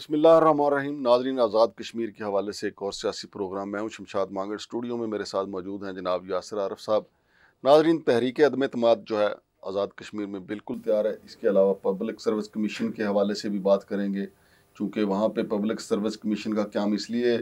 बसमिल्लाम नाजरीन आज़ाद कश्मीर के हवाले से एक और सियासी प्रोग्राम मैं हूँ शमशाद मांगड़ स्टूडियो में मेरे साथ मौजूद हैं जनाब यासर आरफ साहब नाजरीन तहरीक अदम अतमाद जो है आज़ाद कश्मीर में बिल्कुल तैयार है इसके अलावा पब्लिक सर्विस कमीशन के हवाले से भी बात करेंगे चूँकि वहाँ पर पब्लिक सर्विस कमीशन का क्याम इसलिए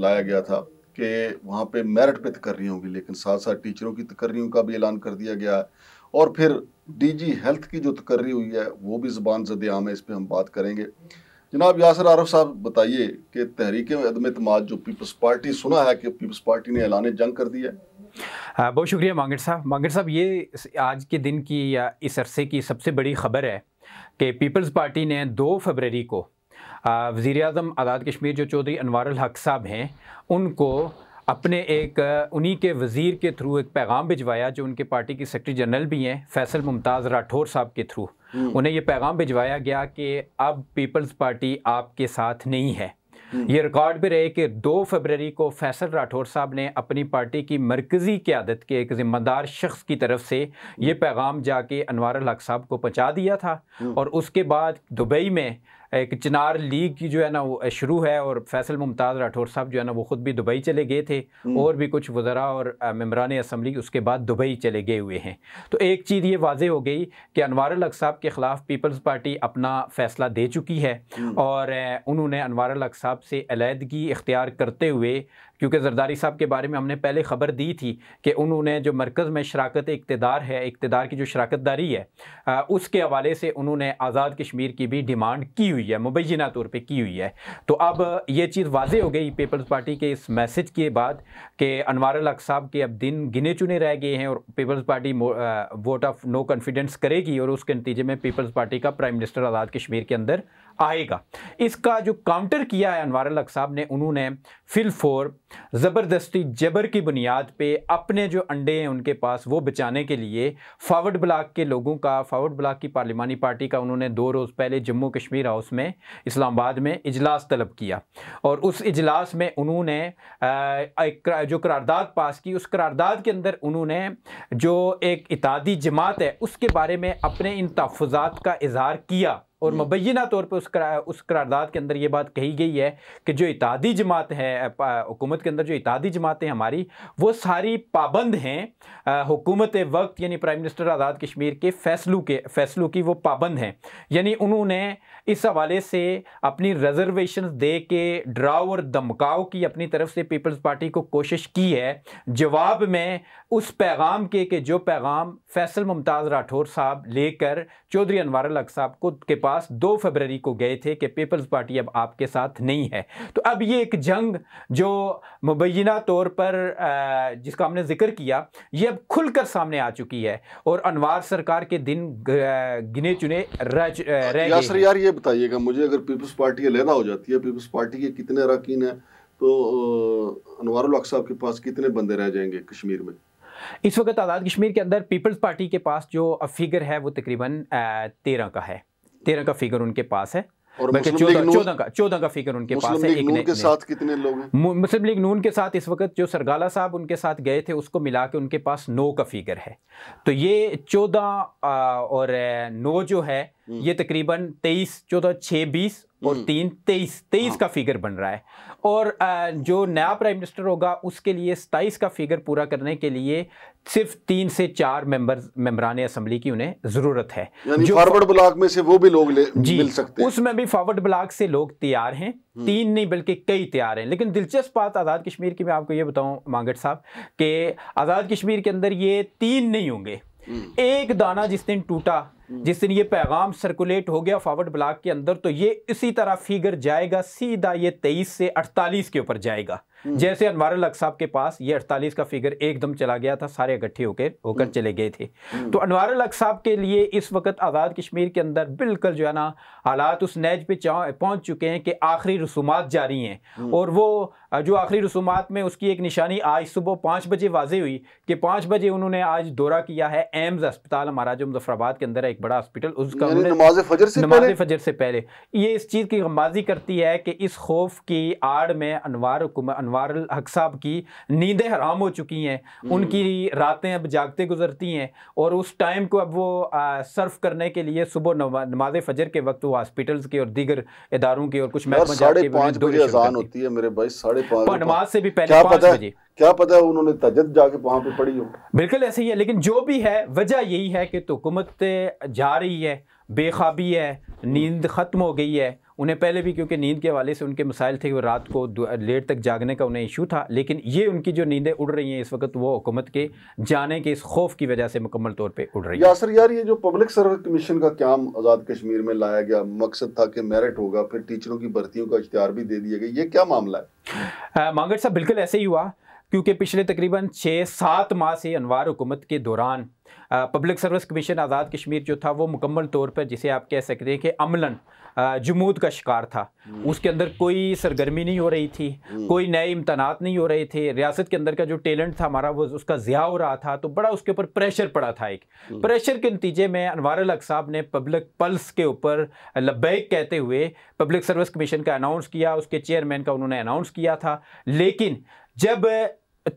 लाया गया था कि वहाँ पर मेरट पर तकर्रियाँ होंगी लेकिन साथ साथ टीचरों की तकर्रियों का भी ऐलान कर दिया गया है और फिर डी जी हेल्थ की जो तकर्री हुई है वो भी ज़बान जद आम है इस पर हम बात करेंगे जनाब यासर आरफ साहब बताइए कि तहरीक अदम अतमाद जो पीपल्स पार्टी सुना है कि पीपल्स पार्टी ने ऐलान जंग कर दिया है बहुत शुक्रिया मांगड़ साहब मांगड़ साहब ये आज के दिन की या इस अरसे की सबसे बड़ी खबर है कि पीपल्स पार्टी ने दो फरवरी को वज़ी अजम आज़ाद कश्मीर जो चौधरी अनवर हक साहब हैं उनको अपने एक उन्हीं के वज़ीर के थ्रू एक पैगाम भिजवाया जो उनके पार्टी की सेक्रटरी जनरल भी हैं फैसल मुमताज़ राठौर साहब के थ्रू हम्म। उन्हें ये पैगाम भिजवाया गया कि अब पीपल्स पार्टी आपके साथ नहीं है हम्म। ये रिकॉर्ड भी रहे कि दो फरवरी को फैसल राठौर साहब ने अपनी पार्टी की मरकज़ी क्यादत के एक ज़िम्मेदार शख्स की तरफ से ये हम्म। पैगाम जाके अनवर हक साहब को पहुँचा दिया था और उसके बाद दुबई में एक चिनार लीग की जो है ना वो शुरू है और फैसल मुमताज़ राठौर साहब जो है ना वो ख़ुद भी दुबई चले गए थे हम्म। और भी कुछ वज़रा और मम्बरान असम्बली उसके बाद दुबई चले गए हुए हैं तो एक चीज़ ये वाज हो गई कि अनवार अलग साहब के ख़िलाफ़ पीपल्स पार्टी अपना फ़ैसला दे चुकी है हम्म। और उन्होंने अनवार अलग साहब से अलीहदगी इख्तियार करते हुए क्योंकि जरदारी साहब के बारे में हमने पहले ख़बर दी थी कि उन्होंने जो मरकज़ में शराकत इकतदार है इकतदार की जो शराकत दारी है उसके हवाले से उन्होंने आज़ाद कश्मीर की भी डिमांड की हुई है मुबैना तौर पर की हुई है तो अब ये चीज़ वाज हो गई पीपल्स पार्टी के इस मैसेज के बाद कि अनवर अलग साहब के अब दिन गिने चुने रह गए हैं और peoples party vote of no confidence करेगी और उसके नतीजे में पीपल्स पार्टी का प्राइम मिनिस्टर आज़ाद कश्मीर के अंदर आएगा इसका जो काउंटर किया है अनवर अलग साहब ने उन्होंने फिलफोर ज़बरदस्ती जबर की बुनियाद पे अपने जो अंडे हैं उनके पास वो बचाने के लिए फावर्ड ब्लाक के लोगों का फावर्ड ब्लाक की पार्लिमानी पार्टी का उन्होंने दो रोज़ पहले जम्मू कश्मीर हाउस में इस्लामाबाद में इजलास तलब किया और उस इजलास में उन्होंने एक जो करारदाद पास की उस करारदाद के अंदर उन्होंने जो एक इतादी जमात है उसके बारे में अपने इन तहफ़ात का इजहार किया और मुबैना तौर पर उस करा, उस करारदाद के अंदर ये बात कही गई है कि जो इतादी जमात है हुकूमत के अंदर जो इतादी जमातें हमारी वो सारी पाबंद हैं हुकूमत वक्त यानी प्राइम मिनिस्टर आज़ाद कश्मीर के फैसलों के फैसलों की वो पाबंद हैं यानी उन्होंने इस हवाले से अपनी रिजर्वेशन दे के ड्राव और धमकाव की अपनी तरफ से पीपल्स पार्टी को कोशिश की है जवाब में उस पैगाम के कि जो पैगाम फैसल मुमताज़ राठौर साहब लेकर चौधरी अनवर अलग साहब को के पास दो फरवरी को गए थे कि पीपल्स पार्टी अब आपके साथ नहीं है तो अब ये एक जंग जो मुबैना तौर पर जिसका हमने जिक्र किया ये अब खुलकर सामने आ चुकी है और अनवार सरकार के दिन गिने चुने रह, रह यार, यार ये बताइएगा मुझे अगर पीपल्स पार्टी अलहदा हो जाती है पीपल्स पार्टी के कितने अरकान हैं तो अनवर हक साहब के पास कितने बंदे रह जाएंगे कश्मीर में इस वक्त आज़ाद कश्मीर के अंदर पीपल्स पार्टी के पास जो फिगर है वो तकरीबन तेरह का है तेरह का फिगर उनके पास है और बल्कि चौदह का चौदह का उनके पास है एक नून के साथ कितने लोग हैं मुस्लिम लीग नून के साथ इस वक्त जो सरगाला साहब उनके साथ गए थे उसको मिला के उनके पास नौ का फिकर है तो ये चौदह और नौ जो है हम्म। ये तकरीबन तेईस चौदह छः बीस और हम्म। तीन तेईस तेईस हाँ। का फिगर बन रहा है और जो नया प्राइम मिनिस्टर होगा उसके लिए सताईस का फिगर पूरा करने के लिए सिर्फ तीन से चार मेंबर मेंबरान असम्बली की उन्हें ज़रूरत है जो फॉरवर्ड ब्लॉक में से वो भी लोग ले, जी, मिल सकते हैं उसमें भी फॉरवर्ड ब्लॉक से लोग तैयार हैं हम्म। तीन नहीं बल्कि कई तैयार हैं लेकिन दिलचस्प बात आज़ाद कश्मीर की मैं आपको ये बताऊँ मांगट साहब कि आज़ाद कश्मीर के अंदर ये तीन नहीं होंगे हम्म। एक दाना जिस दिन टूटा हम्म। जिस दिन ये पैगाम सर्कुलेट हो गया फॉरवर्ड ब्लॉक के अंदर तो ये इसी तरह फिगर जाएगा सीधा ये तेईस से अड़तालीस के ऊपर जाएगा हम्म। जैसे अनवर अलग साहब के पास ये 48 का फिगर एकदम चला गया था सारे इकट्ठे होकर होकर हम्म। चले गए थे हम्म। तो अनवर अलग साहब के लिए इस वक्त आज़ाद कश्मीर के अंदर बिल्कुल जो है ना हालात उस नैज पे पहुंच चुके हैं कि आखिरी रसूमात जारी हैं और वो जो आखिरी रसूमात में उसकी एक निशानी आज सुबह पाँच बजे वाजे हुई कि पाँच बजे उन्होंने आज दौरा किया है एम्स अस्पताल हमारा जो मुजफ्फराबाद के अंदर है एक बड़ा हॉस्पिटल उसका नमाज फजर से पहले? ये इस चीज़ की गमबाजी करती है कि इस खौफ की आड़ में अनवर अनवार हक साहब की नींदें हराम हो चुकी हैं हम्म। उनकी रातें अब जागते गुजरती हैं और उस टाइम को अब वो सर्फ करने के लिए सुबह नमाज फजर के वक्त वो हॉस्पिटल्स के और दीगर इदारों के और कुछ अजान होती है मेरे भाई साढ़े पाँच नमाज से भी पहले बजे क्या पता उन्होंने तजद जाके वहां पे पड़ी हो बिल्कुल ऐसे ही है लेकिन जो भी है वजह यही है कि तो हुकूमत जा रही है बेखाबी है नींद ख़त्म हो गई है उन्हें पहले भी क्योंकि नींद के हवाले से उनके मसाइल थे वो रात को लेट तक जागने का उन्हें इशू था लेकिन ये उनकी जो नींदें उड़ रही हैं इस वक्त वो हुकूमत के जाने के इस खौफ की वजह से मुकम्मल तौर पर उड़ रही है यासर यार ये जो पब्लिक सर्विस कमीशन का क्याम आज़ाद कश्मीर में लाया गया मकसद था कि मेरिट होगा फिर टीचरों की भर्तियों का इश्तार भी दे दिया गया ये क्या मामला है मांगट साहब बिल्कुल ऐसे ही हुआ क्योंकि पिछले तकरीबन छः सात माह से अनवार हुकूमत के दौरान public service commission Azad Kashmir जो था वो मुकम्मल तौर पर जिसे आप कह सकते हैं कि अमलन जमूद का शिकार था हम्म। उसके अंदर कोई सरगर्मी नहीं हो रही थी हम्म। कोई नए इम्तनात नहीं हो रहे थे रियासत के अंदर का जो टैलेंट था हमारा वो उसका ज़िया हो रहा था तो बड़ा उसके ऊपर प्रेशर पड़ा था एक हम्म। प्रेशर के नतीजे में अनवार अलग साहब ने पब्लिक पल्स के ऊपर लबैक कहते हुए पब्लिक सर्विस कमीशन का अनाउंस किया उसके चेयरमैन का उन्होंने अनाउंस किया था लेकिन जब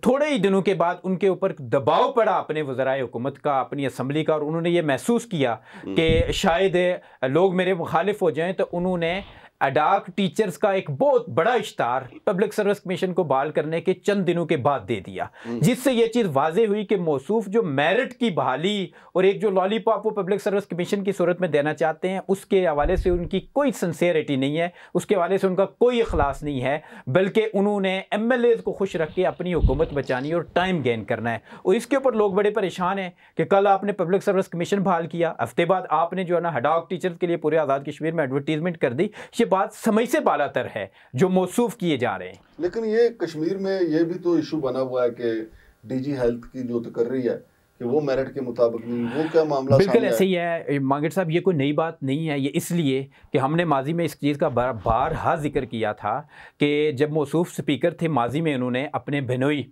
थोड़े ही दिनों के बाद उनके ऊपर दबाव पड़ा अपने वजराए हुकूमत का अपनी असम्बली का और उन्होंने ये महसूस किया हम्म। कि शायद लोग मेरे मुखालिफ हो जाएं तो उन्होंने अडाक टीचर्स का एक बहुत बड़ा इश्तार पब्लिक सर्विस कमीशन को बहाल करने के चंद दिनों के बाद दे दिया हम्म। जिससे यह चीज़ वाजे हुई कि मौसूफ जो मेरिट की बहाली और एक जो लॉलीपॉप वो पब्लिक सर्विस कमीशन की सूरत में देना चाहते हैं उसके हवाले से उनकी कोई सिंसेरिटी नहीं है उसके हवाले से उनका कोई अखलास नहीं है बल्कि उन्होंने एम को खुश रख के अपनी हुकूमत बचानी और टाइम गेन करना है और इसके ऊपर लोग बड़े परेशान हैं कि कल आपने पब्लिक सर्विस कमीशन बहाल किया हफ्ते बाद आपने जो है ना हडाक टीचर्स के लिए पूरे आज़ाद कश्मीर में एडवर्टीजमेंट कर दी ये बात समय से बालातर है जो मौसू किए जा रहे हैं लेकिन ये कश्मीर में ये भी तो इशू बना हुआ है कि डीजी हेल्थ की जो तो कर रही है कि वो मेरिट के मुताबिक नहीं वो क्या मामला बिल्कुल ऐसे ही है मांगेट साहब ये कोई नई बात नहीं है ये इसलिए कि हमने माजी में इस चीज़ का बार बार बारहा जिक्र किया था कि जब मौसू स्पीकर थे माजी में उन्होंने अपने बहनोई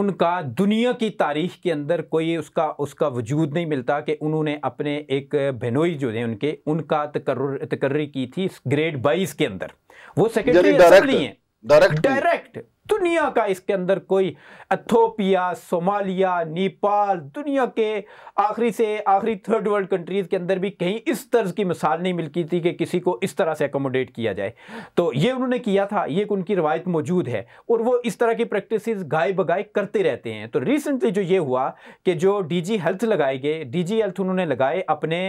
उनका दुनिया की तारीख के अंदर कोई उसका उसका वजूद नहीं मिलता कि उन्होंने अपने एक बहनोई जो है उनके उनका तकर तकर्री की थी ग्रेड बाईस के अंदर वो सेकेंडरी डायरेक्ट डायरेक्ट दुनिया का इसके अंदर कोई अथोपिया सोमालिया नेपाल दुनिया के आखिरी से आखिरी थर्ड वर्ल्ड कंट्रीज़ के अंदर भी कहीं इस तर्ज की मिसाल नहीं मिलती थी कि किसी को इस तरह से एकोमोडेट किया जाए तो ये उन्होंने किया था ये उनकी रवायत मौजूद है और वो इस तरह की प्रैक्टिस गाय बगाए करते रहते हैं तो रिसेंटली जो ये हुआ कि जो डी हेल्थ लगाए गए डी हेल्थ उन्होंने लगाए अपने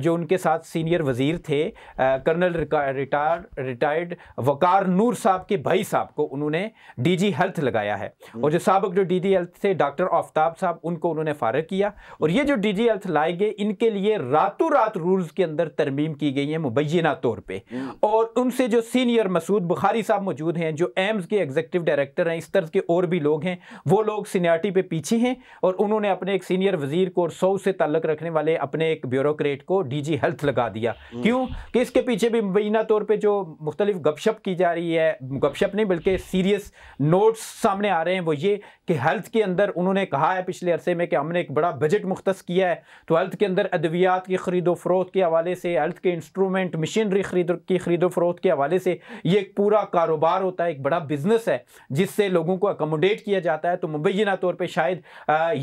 जो उनके साथ सीनियर वजीर थे colonel retired retired Waqar Noor साहब के भाई साहब को उन्होंने डीजी हेल्थ लगाया है हम्म। और जो सबक जो डीजी हेल्थ थे डॉक्टर आफ्ताब साहब उनको उन्होंने फारग किया और ये जो डीजी हेल्थ लाए गए इनके लिए रातों रात रूल्स के अंदर तरमीम की गई है मुबैना तौर पर हम्म। और उनसे जो सीनियर मसूद बुखारी साहब मौजूद हैं जो एम्स के एग्जेक्टिव डायरेक्टर हैं इस तरह के और भी लोग हैं वो लोग सीनियरिटी पर पीछे हैं और उन्होंने अपने एक सीनियर वजीर को और सौ से ताल्लक रखने वाले अपने एक ब्यूरोक्रेट को जी हेल्थ लगा दिया हम्म। क्यों कि इसके पीछे भी मुबैना तौर पर जो मुख्तलिफ गपशप की जा रही है गपशप नहीं बल्कि सीरियस नोट्स सामने आ रहे हैं वो ये कि हेल्थ के अंदर उन्होंने कहा है पिछले अरसे में कि हमने एक बड़ा बजट मुख्त किया है तो हेल्थ के अंदर अद्वियात की खरीदो फरोख के हवाले से हेल्थ के इंस्ट्रूमेंट मशीनरी खरीद की खरीदो फरोख के हवाले से ये एक पूरा कारोबार होता है एक बड़ा बिजनेस है जिससे लोगों को अकोमोडेट किया जाता है तो मुबैना तौर पर शायद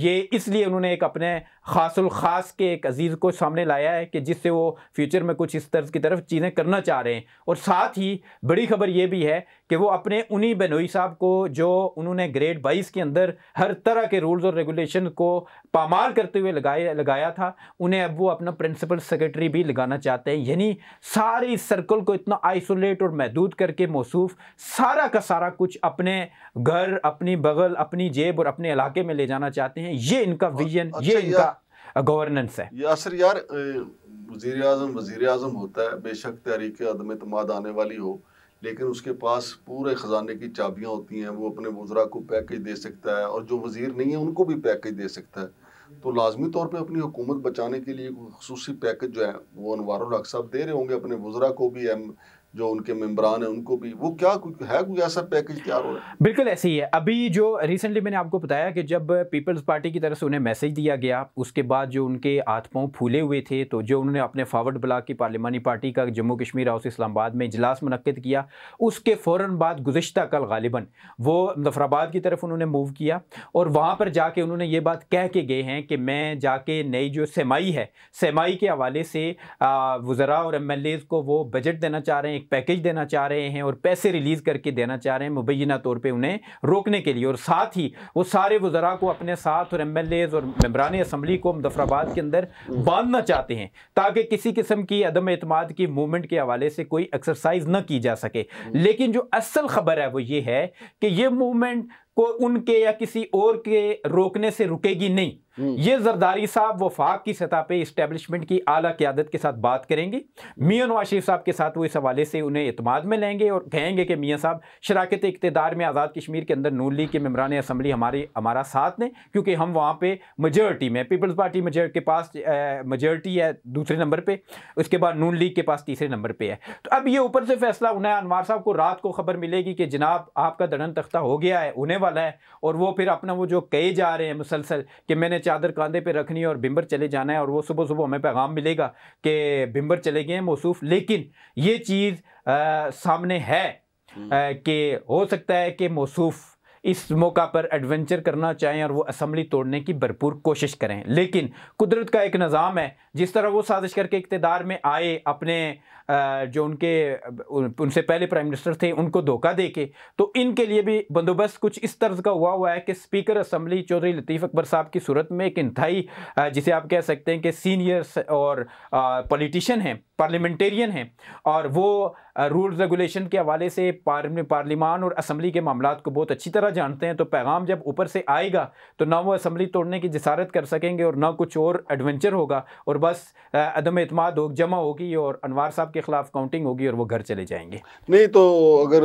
ये इसलिए उन्होंने एक अपने खासुल ख़ास के एक अज़ीज़ को सामने लाया है कि जिससे वो फ्यूचर में कुछ इस तर्ज की तरफ चीज़ें करना चाह रहे हैं और साथ ही बड़ी खबर ये भी है कि वो अपने उन्हीं बनोई साहब को जो उन्होंने ग्रेड बाईस के अंदर हर तरह के रूल्स और रेगुलेशन को पामाल करते हुए लगाए लगाया था उन्हें अब वो अपना प्रिंसिपल सेक्रेटरी भी लगाना चाहते हैं यानी सारी सर्कल को इतना आइसोलेट और महदूद करके मौसू सारा का सारा कुछ अपने घर अपनी बगल अपनी जेब और अपने इलाके में ले जाना चाहते हैं ये इनका विजन अच्छा ये इनका गवर्नेंस है यासर यार वजीर अजम वज़ी अजम होता है बेशक तहरीक अदम अतमाद आने वाली हो लेकिन उसके पास पूरे ख़जाने की चाबियाँ होती हैं वो अपने वजरा को पैकेज दे सकता है और जो वज़ीर नहीं है उनको भी पैकेज दे सकता है तो लाजमी तौर पर अपनी हुकूमत बचाने के लिए खसूस पैकेज जो है वो अनवर साहब दे रहे होंगे अपने वजरा को भी एम जो उनके मेम्बरान हैं उनको भी वो क्या कुछ है कोई ऐसा पैकेज तैयार हो रहा है बिल्कुल ऐसे ही है अभी जो रिसेंटली मैंने आपको बताया कि जब पीपल्स पार्टी की तरफ से उन्हें मैसेज दिया गया उसके बाद जो उनके हाथ पाँव फूले हुए थे तो जो उन्होंने अपने फावर्ड ब्लाक की पार्लिमानी पार्टी का जम्मू कश्मीर हाउस इस्लामाबाद में इजलास मनक़द किया उसके फ़ौर बाद गुजशत कल गालिबा वो मुजफ़राबाद की तरफ उन्होंने मूव किया और वहाँ पर जाके उन्होंने ये बात कह के गए हैं कि मैं जाके नई जो सेमाई है सेमाई के हवाले से वज़रा और एम को वो बजट देना चाह रहे हैं एक पैकेज देना चाह रहे हैं और पैसे रिलीज़ करके देना चाह रहे हैं मुबैना तौर पर उन्हें रोकने के लिए और साथ ही वो सारे वज़रा को अपने साथ और एम एल एज़ और मम्बरान असम्बली को मुजफ्फराबाद के अंदर बांधना चाहते हैं ताकि किसी किस्म की अदम अतमाद की मूवमेंट के हवाले से कोई एक्सरसाइज न की जा सके लेकिन जो असल खबर है वो ये है कि ये मूवमेंट को उनके या किसी और के रोकने से रुकेगी नहीं हम्म। ये जरदारी साहब वफाक की सतह पे इस्टेब्लिशमेंट की आला क्यादत के साथ बात करेंगे मियाँ नवाज शरीफ साहब के साथ वो इस हवाले से उन्हें अतमाद में लेंगे और कहेंगे कि मियाँ साहब शराकत इकतदार में आज़ाद कश्मीर के अंदर नून लीग के मम्बरान असम्बली हमारे हमारा साथ ने क्योंकि हम वहाँ पर मेजोरिटी में पीपल्स पार्टी के पास मेजोरिटी है दूसरे नंबर पर उसके बाद नून लीग के पास तीसरे नंबर पर है तो अब ये ऊपर से फैसला उन्हें अनवार साहब को रात को खबर मिलेगी कि जनाब आपका दड़न तख्ता हो गया है होने वाला है और वो फिर अपना वो जो कहे जा रहे हैं मुसलसल कि मैंने चादर कंधे पे रखनी है और भिम्बर चले जाना है और वो सुबह सुबह हमें पैगाम मिलेगा कि भिम्बर चले गए हैं मौसू लेकिन ये चीज़ सामने है हम्म। कि हो सकता है कि मौसूफ़ इस मौका पर एडवेंचर करना चाहें और वो असम्बली तोड़ने की भरपूर कोशिश करें लेकिन कुदरत का एक निज़ाम है जिस तरह वो साजिश करके इकतदार में आए अपने जो उनके उनसे पहले प्राइम मिनिस्टर थे उनको धोखा दे के तो इनके लिए भी बंदोबस्त कुछ इस तर्ज का हुआ हुआ है कि स्पीकर असम्बली चौधरी लतीफ़ अकबर साहब की सूरत में एक इंथाई जिसे आप कह सकते हैं कि सीनियर्स और पॉलिटिशियन हैं पार्लियामेंटेरियन हैं और वो रूल रेगुलेशन के हवाले से पार्लिमान और असम्बली के मामला को बहुत अच्छी तरह जानते हैं तो पैगाम जब ऊपर से आएगा तो ना वो असम्बली तोड़ने की जसारत कर सकेंगे और ना कुछ और एडवेंचर होगा और बस अदम अतमाद हो जमा होगी और अनवार साहब के ख़िलाफ़ काउंटिंग होगी और वो घर चले जाएंगे नहीं तो अगर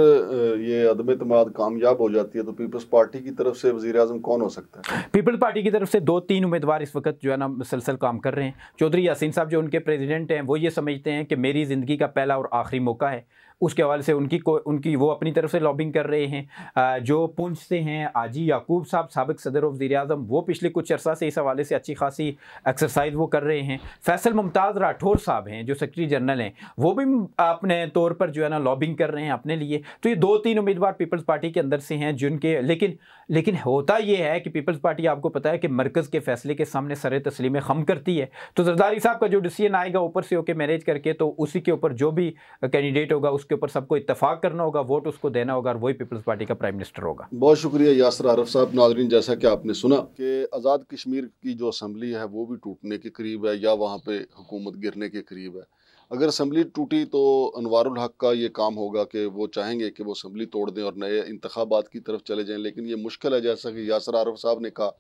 ये अदम अतमाद कामयाब हो जाती है तो पीपल्स पार्टी की तरफ से वजी अजम कौन हो सकता है पीपल्स पार्टी की तरफ से दो तीन उम्मीदवार इस वक्त जो है ना मुसलसल काम कर रहे हैं चौधरी यासिन साहब जो उनके प्रेजिडेंट हैं वो ये समझते हैं कि मेरी ज़िंदगी का पहला और आखिरी मौका है उसके हवाले से उनकी को, उनकी वो अपनी तरफ से लॉबिंग कर रहे हैं जो पुंछ से हैं आजी याकूब साहब सबक सदर वजी अजम वो पिछले कुछ अर्सा से इस हवाले से अच्छी खासी एक्सरसाइज वो कर रहे हैं फैसल मुमताज़ राठौर साहब हैं जो सेक्रटरी जनरल हैं वो भी अपने तौर पर जो है ना लॉबिंग कर रहे हैं अपने लिए तो ये दो तीन उम्मीदवार पीपल्स पार्टी के अंदर से हैं जिनके लेकिन लेकिन होता यह है कि पीपल्स पार्टी आपको पता है कि मरकज़ के फैसले के सामने सर तस्लीम खम करती है तो जरदारी साहब का जो डिसीजन आएगा ऊपर से होकर मैनेज करके तो उसी के ऊपर जो भी कैंडिडेट होगा उसके ऊपर सबको इतफाक़ करना होगा वोट उसको देना होगा और वही पीपल्स पार्टी का प्राइम मिनिस्टर होगा बहुत शुक्रिया यासर आरफ साहब नाजरीन जैसा कि आपने सुना कि आज़ाद कश्मीर की जो असम्बली है वो भी टूटने के करीब है या वहाँ पर हुकूमत गिरने के करीब है अगर असम्बली टूटी तो अनवारुल हक का ये काम होगा कि वो चाहेंगे कि वो असम्बली तोड़ दें और नए इंतबात की तरफ चले जाएँ लेकिन ये मुश्किल है जैसा कि यासर आरफ साहब ने कहा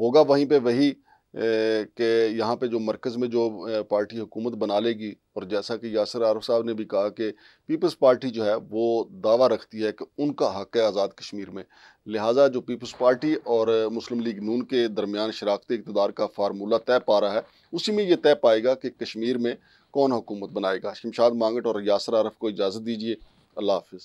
होगा वहीं पर वही कि यहाँ पे जो मरकज़ में जो पार्टी हुकूमत बना लेगी और जैसा कि यासर आरफ साहब ने भी कहा कि पीपल्स पार्टी जो है वो दावा रखती है कि उनका हक है आज़ाद कश्मीर में लिहाजा जो पीपल्स पार्टी और मुस्लिम लीग नून के दरमियान शराखती इकतदार का फार्मूला तय पा रहा है उसी में ये तय पाएगा कि कश्मीर में कौन हुकूमत बनाएगा शमशाद मांगट और यासर आरफ को इजाज़त दीजिए अल्लाह हाफ